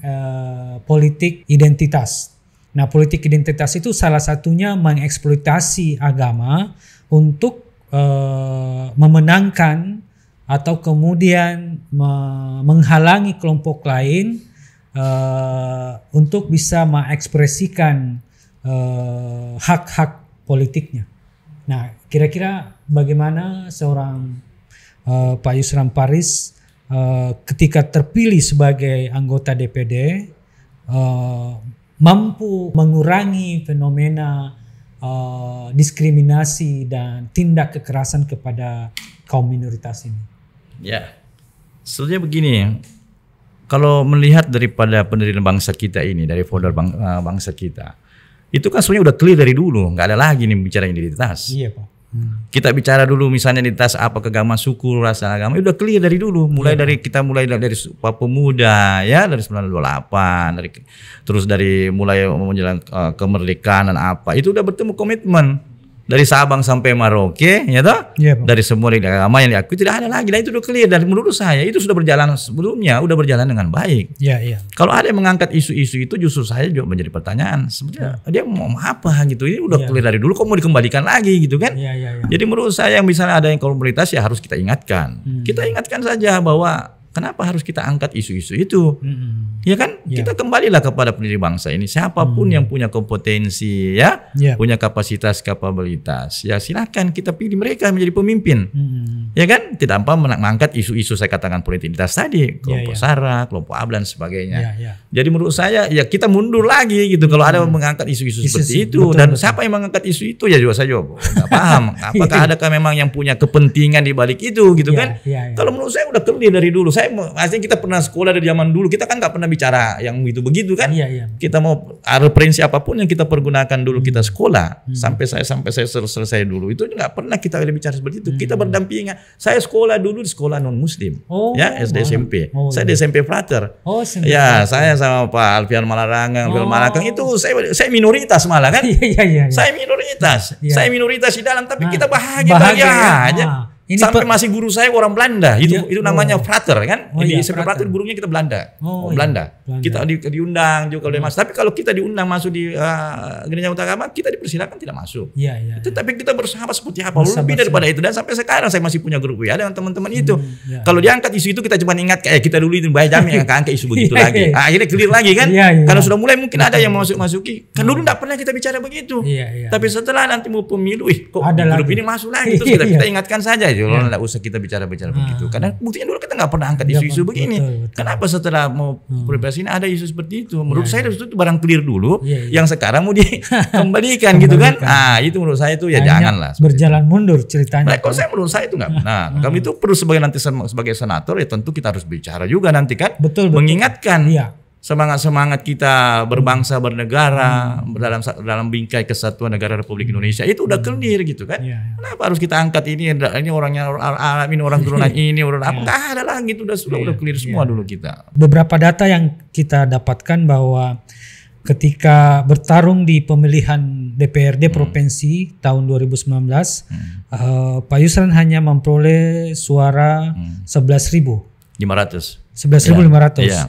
politik identitas. Nah, politik identitas itu salah satunya mengeksploitasi agama untuk uh, memenangkan atau kemudian me menghalangi kelompok lain uh, untuk bisa mengekspresikan hak eh, hak-hak politiknya. Nah, kira-kira bagaimana seorang uh, Pak Yusran Paris uh, ketika terpilih sebagai anggota DPD uh, mampu mengurangi fenomena uh, diskriminasi dan tindak kekerasan kepada kaum minoritas ini. Ya, sebenarnya begini ya. Kalau melihat daripada pendirian bangsa kita ini, dari founder bang, eh, bangsa kita, itu kan sebenarnya udah clear dari dulu, nggak ada lagi nih bicara identitas. Iya pak. Kita bicara dulu misalnya di tas apa keagamaan suku, rasa agama, itu ya udah clear dari dulu. Mulai hmm. dari kita mulai dari, dari pemuda ya dari 1928 dari terus dari mulai menjelang uh, eh, kemerdekaan dan apa. Itu udah bertemu komitmen dari Sabang sampai Merauke, ya toh? Ya, dari semua agama yang diakui tidak ada lagi. Nah itu sudah clear dan menurut saya itu sudah berjalan sebelumnya, sudah berjalan dengan baik. Iya, iya. Kalau ada yang mengangkat isu-isu itu justru saya juga menjadi pertanyaan. Sebenarnya ya. dia mau apa gitu? Ini udah ya. clear dari dulu kok mau dikembalikan lagi gitu kan? Iya, iya, ya. Jadi menurut saya misalnya ada yang komunitas ya harus kita ingatkan. Hmm. Kita ingatkan saja bahwa Kenapa harus kita angkat isu-isu itu? Hmm. Ya kan? Yeah. Kita kembalilah kepada pendiri bangsa ini. Siapapun hmm. yang mm. punya kompetensi ya, yeah. punya kapasitas kapabilitas, ya silahkan kita pilih mereka menjadi pemimpin. Hmm. Ya kan? Tidak apa mengangkat isu-isu saya katakan politikitas tadi, ya, kelompok yeah, yeah. SARA, kelompok ABLAN sebagainya. Yeah, yeah. Jadi menurut saya ya kita mundur lagi gitu hmm. kalau ada yang mm-hmm. mengangkat isu-isu seperti itu betul, dan betul. siapa yang mengangkat isu itu ya juga saya juga nggak paham. Apakah adakah memang yang punya kepentingan di balik itu gitu yeah, kan? Yeah, yeah. Kalau menurut saya udah clear dari dulu. Saya saya maksudnya kita pernah sekolah dari zaman dulu kita kan nggak pernah bicara yang begitu begitu kan iya, iya. kita mau referensi apapun yang kita pergunakan dulu kita hmm. sekolah hmm. sampai saya sampai saya selesai dulu itu nggak pernah kita bicara seperti itu hmm. kita berdampingan saya sekolah dulu di sekolah non muslim oh, ya SD wow. SMP oh, saya iya. di SMP Frater oh, ya saya sama Pak Alfian Malarangang Alfian oh. Malakang itu saya saya minoritas malah kan iya, iya, iya, iya, saya minoritas iya. saya minoritas di dalam tapi nah, kita bahagia bahagia, bahagia. Ya. aja ah ini Sampai masih guru saya orang Belanda, itu iya? itu namanya oh. frater kan. Oh, di iya, frater. frater gurunya kita Belanda, oh, oh iya. Belanda. Iya. Kita di, diundang juga oleh hmm. Oh. masuk. Tapi kalau kita diundang masuk di uh, gereja utama, kita dipersilakan tidak masuk. Iya, iya. iya. Tapi kita bersahabat seperti apa? Bersahabat, Lebih daripada itu dan sampai sekarang saya masih punya grup ya dengan teman-teman hmm, itu. Iya. Kalau diangkat isu itu kita cuma ingat kayak kita dulu itu banyak jamnya kan? yang angkat isu begitu lagi. Nah, akhirnya clear lagi kan. Iya, iya. Kalau sudah mulai mungkin ada yang masuk masuki. Kan dulu tidak pernah kita bicara begitu. Iya, iya. Tapi setelah nanti mau pemilu, ih kok ada grup lagi. ini masuk lagi terus kita ingatkan saja aja iya. yeah. nggak usah kita bicara-bicara nah. begitu. Karena buktinya dulu kita nggak pernah angkat iya, isu-isu begini. Betul, betul. Kenapa setelah mau hmm. privasi ini ada isu seperti itu? Menurut yeah, saya iya. itu barang clear dulu, yeah, yeah. yang sekarang mau dikembalikan gitu kan? Ah itu menurut saya itu ya Hanya jangan Berjalan itu. mundur ceritanya. Nah, kalau saya menurut saya itu nggak Nah hmm. Kami itu perlu sebagai nanti sebagai senator ya tentu kita harus bicara juga nanti kan. Betul. betul. Mengingatkan semangat-semangat kita berbangsa bernegara hmm. dalam dalam bingkai kesatuan negara Republik Indonesia itu udah clear gitu kan. Yeah, iya. Kenapa harus kita angkat ini ini orangnya orang Arab ini orang turunan ini orang apa iya. enggak ada lagi itu udah sudah yeah, udah clear semua yeah. dulu kita. Beberapa data yang kita dapatkan bahwa ketika bertarung di pemilihan DPRD hmm. provinsi tahun 2019 hmm. uh, Pak Yusran hanya memperoleh suara hmm. 11.500 11.500 yeah.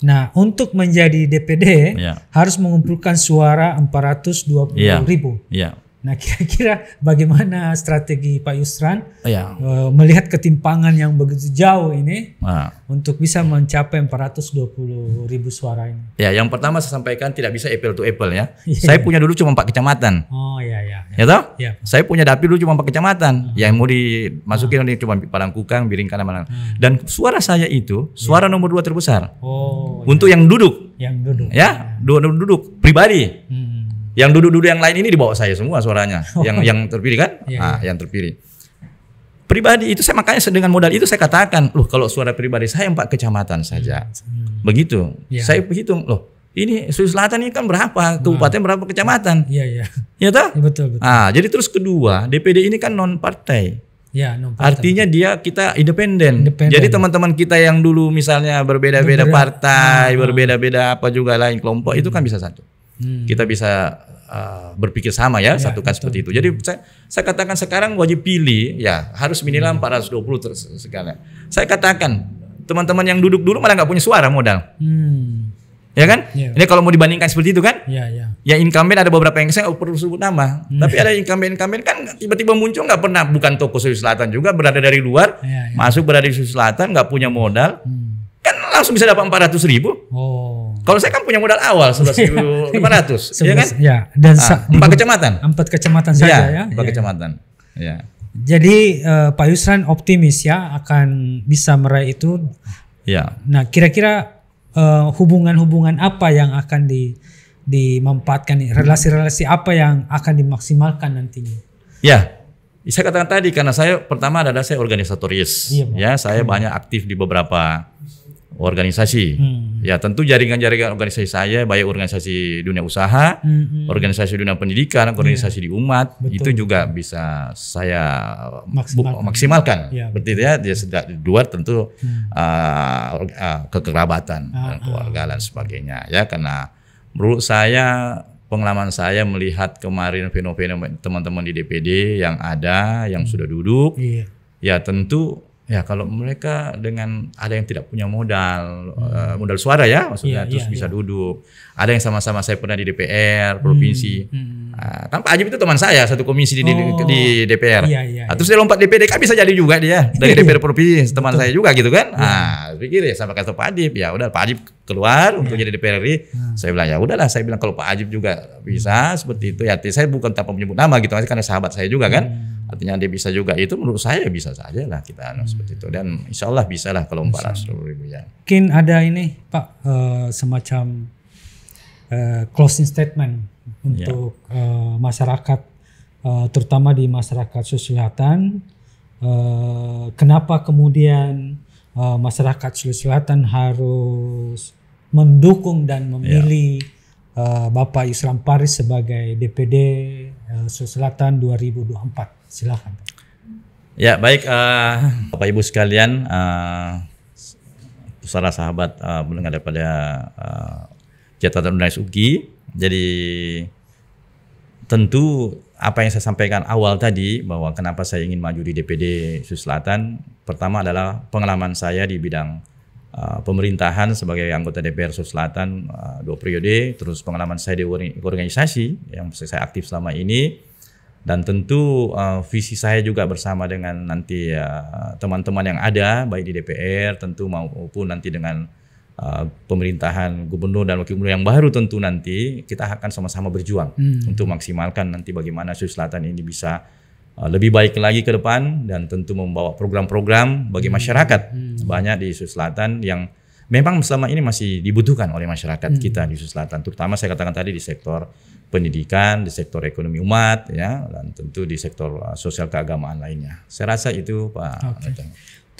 Nah, untuk menjadi DPD yeah. harus mengumpulkan suara 420 yeah. Iya. ribu. Yeah. Nah, kira-kira bagaimana strategi Pak Yusran ya. melihat ketimpangan yang begitu jauh ini nah. untuk bisa mencapai 420 ribu suara ini? Ya, yang pertama saya sampaikan tidak bisa apple to apple ya. Yeah. saya iya. punya dulu cuma empat kecamatan. Oh ya iya. Ya, ya toh? Ya. Saya punya dapil dulu cuma empat kecamatan. Uh hmm. -huh. Ya, yang mau dimasukin uh -huh. cuma Padang Kukang, Biringkana, Malang. Uh hmm. -huh. Dan suara saya itu suara yeah. nomor dua terbesar. Oh. Untuk ya. yang duduk. Yang duduk. Ya, hmm. dua ya. duduk pribadi. -huh. Yang duduk-duduk yang lain ini dibawa saya semua suaranya. Oh. Yang yang terpilih kan? Yeah. Iya. Nah, yang terpilih. Pribadi itu saya makanya dengan modal itu saya katakan, loh kalau suara pribadi saya empat kecamatan saja. Hmm. hmm. Begitu. Yeah. Saya hitung, loh ini Sulawesi Selatan ini kan berapa hmm. kabupaten nah. berapa kecamatan? Iya iya. Iya toh? Ya, betul betul. Ah, jadi terus kedua, DPD ini kan non partai. Ya, non partai. Artinya dia kita independen. Jadi teman-teman kita yang dulu misalnya berbeda-beda partai, ah. berbeda-beda apa juga lain kelompok hmm. itu kan bisa satu. Hmm. kita bisa uh, berpikir sama ya, ya satukan betul. seperti itu. Jadi saya, saya katakan sekarang wajib pilih ya harus minimal hmm. 420 segala. Saya katakan teman-teman yang duduk dulu malah nggak punya suara modal. Hmm. Ya kan? Ya. Ini kalau mau dibandingkan seperti itu kan? Ya, ya. Ya incumbent ada beberapa yang saya perlu sebut nama, Hmm. tapi ada incumbent-incumbent kan tiba-tiba muncul nggak pernah bukan toko Sulawesi Selatan juga berada dari luar, ya, ya. masuk berada di Sulawesi Selatan nggak punya modal. Hmm langsung bisa dapat 400 ribu. Oh. Kalau saya kan punya modal awal 11.500, ya kan? Ya, dan ah, empat kecamatan. Empat kecamatan saja iya, ya. Empat ya. kecamatan. Ya. Jadi uh, Pak Yusran optimis ya akan bisa meraih itu. Ya. Nah, kira-kira hubungan eh, hubungan-hubungan apa yang akan di dimanfaatkan relasi-relasi apa yang akan dimaksimalkan nantinya? Ya, saya katakan tadi karena saya pertama adalah saya organisatoris, iya, ya saya hmm. banyak aktif di beberapa organisasi. Hmm. Ya tentu jaringan-jaringan organisasi saya, baik organisasi dunia usaha, hmm. hmm. organisasi dunia pendidikan, organisasi yeah. di umat, betul. itu juga bisa saya maksimalkan. maksimalkan. Iya, ya, Berarti ya, dia sudah di luar tentu hmm. uh, kekerabatan ah, dan keluarga ah. dan sebagainya. Ya karena menurut saya pengalaman saya melihat kemarin fenomena teman-teman di DPD yang ada yang hmm. sudah duduk yeah. ya tentu Ya kalau mereka dengan ada yang tidak punya modal hmm. Eh, modal suara ya maksudnya yeah, terus yeah, bisa yeah. duduk. Ada yang sama-sama saya pernah di DPR provinsi. Hmm. Hmm, hmm. Nah, Pak Ajib itu teman saya satu komisi di, oh, di DPR. Iya, iya, nah, terus iya. dia lompat DPD kan bisa jadi juga dia dari DPR provinsi teman saya juga gitu kan. Iya. Nah, pikir ya sama kata Pak Ajib ya udah Pak Ajib keluar untuk iya. jadi DPR RI. Hmm. Saya bilang ya udahlah saya bilang kalau Pak Ajib juga bisa seperti itu ya. Saya bukan tanpa menyebut nama gitu kan karena sahabat saya juga kan. Hmm. Artinya dia bisa juga itu menurut saya ya bisa saja lah kita anu seperti itu dan insya Allah bisa lah kalau empat ratus ribu ya. Mungkin ada ini Pak uh, semacam uh, closing statement Iya. untuk ya. uh, masyarakat uh, terutama di masyarakat Sulawesi Selatan uh, kenapa kemudian uh, masyarakat Sulawesi Selatan harus mendukung dan memilih ya. uh, Bapak Islam Paris sebagai DPD uh, Sulawesi Selatan 2024 silakan Ya baik uh, Bapak Ibu sekalian uh, para sahabat uh, mendengar daripada uh, Jatah dan UGI jadi tentu apa yang saya sampaikan awal tadi bahwa kenapa saya ingin maju di DPD Sulawesi Selatan pertama adalah pengalaman saya di bidang uh, pemerintahan sebagai anggota DPR Sulawesi Selatan uh, dua periode terus pengalaman saya di organisasi yang saya aktif selama ini dan tentu uh, visi saya juga bersama dengan nanti teman-teman uh, yang ada baik di DPR tentu maupun nanti dengan Uh, pemerintahan gubernur dan wakil gubernur yang baru tentu nanti kita akan sama-sama berjuang hmm. untuk maksimalkan nanti bagaimana Sulawesi Selatan ini bisa uh, lebih baik lagi ke depan dan tentu membawa program-program bagi hmm. masyarakat hmm. banyak di Sulawesi Selatan yang memang selama ini masih dibutuhkan oleh masyarakat hmm. kita di Sulawesi Selatan terutama saya katakan tadi di sektor pendidikan, di sektor ekonomi umat ya dan tentu di sektor uh, sosial keagamaan lainnya. Saya rasa itu Pak. Okay.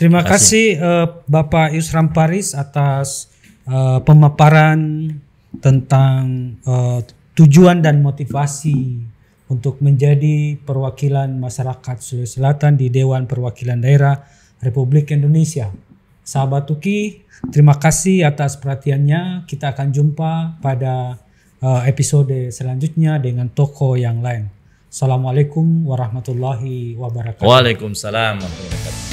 Terima kasih, kasih uh, Bapak Yusram Paris atas uh, pemaparan tentang uh, tujuan dan motivasi untuk menjadi perwakilan masyarakat Sulawesi Selatan di Dewan Perwakilan Daerah Republik Indonesia. Sahabat Tuki, terima kasih atas perhatiannya. Kita akan jumpa pada uh, episode selanjutnya dengan toko yang lain. Assalamualaikum warahmatullahi wabarakatuh. Waalaikumsalam warahmatullahi wabarakatuh.